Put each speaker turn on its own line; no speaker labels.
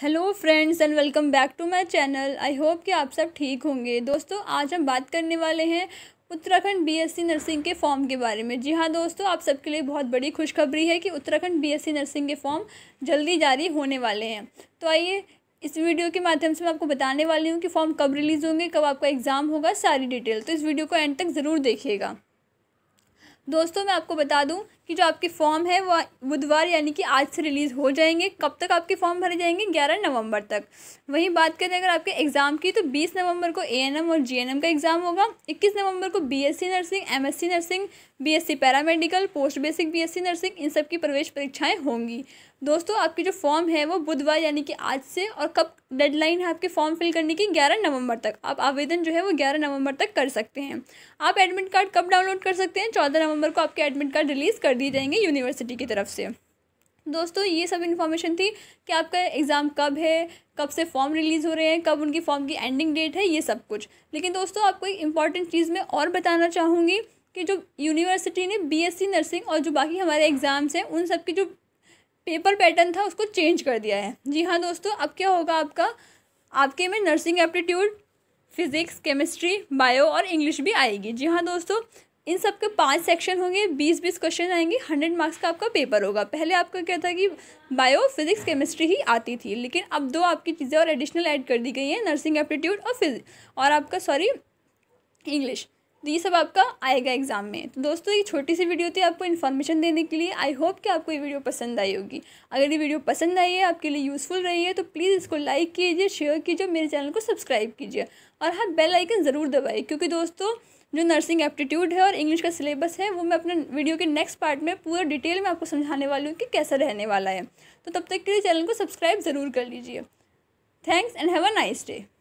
hello friends and welcome back to my channel I hope कि आप सब ठीक होंगे दोस्तों आज हम बात करने वाले हैं उत्तराखंड बीएससी नर्सिंग के फॉर्म के बारे में जी हाँ दोस्तों आप सबके लिए बहुत बड़ी खुशखबरी है कि उत्तराखंड बीएससी नर्सिंग के फॉर्म जल्दी जारी होने वाले हैं तो आइए इस वीडियो के माध्यम से मैं आपको बताने वाली हूँ कि फॉर्म कब रिलीज़ होंगे कब आपका एग्ज़ाम होगा सारी डिटेल तो इस वीडियो को एंड तक ज़रूर देखिएगा दोस्तों मैं आपको बता दूँ कि जो आपके फॉर्म है वह बुधवार यानी कि आज से रिलीज़ हो जाएंगे कब तक आपके फॉर्म भरे जाएंगे 11 नवंबर तक वहीं बात करें अगर आपके एग्ज़ाम की तो 20 नवंबर को एएनएम और जीएनएम का एग्ज़ाम होगा 21 नवंबर को BSc nursing MSc nursing BSc paramedical post basic BSc nursing इन सब की प्रवेश परीक्षाएँ होंगी दोस्तों आपकी जो फॉर्म है वो बुधवार यानी कि आज से और कब डेडलाइन है आपके फॉर्म फिल करने की ग्यारह नवंबर तक आप आवेदन जो है वो ग्यारह नवंबर तक कर सकते हैं आप एडमिट कार्ड कब डाउनलोड कर सकते हैं चौदह नवंबर को आपके एडमिट कार्ड रिलीज़ कर दिए जाएंगे यूनिवर्सिटी की तरफ से दोस्तों ये सब इन्फॉर्मेशन थी कि आपका एग्ज़ाम कब है कब से फॉर्म रिलीज़ हो रहे हैं कब उनकी फॉर्म की एंडिंग डेट है ये सब कुछ लेकिन दोस्तों आपको एक इम्पॉर्टेंट चीज़ मैं और बताना चाहूँगी कि जो यूनिवर्सिटी ने बीएससी नर्सिंग और जो बाकी हमारे एग्ज़ाम्स हैं उन सब की जो पेपर पैटर्न था उसको चेंज कर दिया है जी हाँ दोस्तों अब क्या होगा आपका आपके में nursing aptitude physics chemistry bio और इंग्लिश भी आएगी जी हाँ दोस्तों इन सब के पांच सेक्शन होंगे बीस बीस क्वेश्चन आएंगे हंड्रेड मार्क्स का आपका पेपर होगा पहले आपका क्या था कि बायो फिजिक्स केमिस्ट्री ही आती थी लेकिन अब दो आपकी चीज़ें और एडिशनल ऐड कर दी गई हैं नर्सिंग एप्टीट्यूड और फिजिक्स और आपका सॉरी इंग्लिश तो ये सब आपका आएगा एग्जाम में तो दोस्तों ये छोटी सी वीडियो थी आपको इन्फॉर्मेशन देने के लिए आई होप कि आपको ये वीडियो पसंद आई होगी अगर ये वीडियो पसंद आई है आपके लिए यूज़फुल रही है तो प्लीज़ इसको लाइक कीजिए शेयर कीजिए मेरे चैनल को सब्सक्राइब कीजिए और हाँ बेल आइकन ज़रूर दबाइए क्योंकि दोस्तों जो नर्सिंग एप्टीट्यूड है और इंग्लिश का सिलेबस है वो मैं अपने वीडियो के नेक्स्ट पार्ट में पूरा डिटेल में आपको समझाने वाली हूँ कि कैसा रहने वाला है तो तब तक के लिए चैनल को सब्सक्राइब ज़रूर कर लीजिए thanks and have a nice day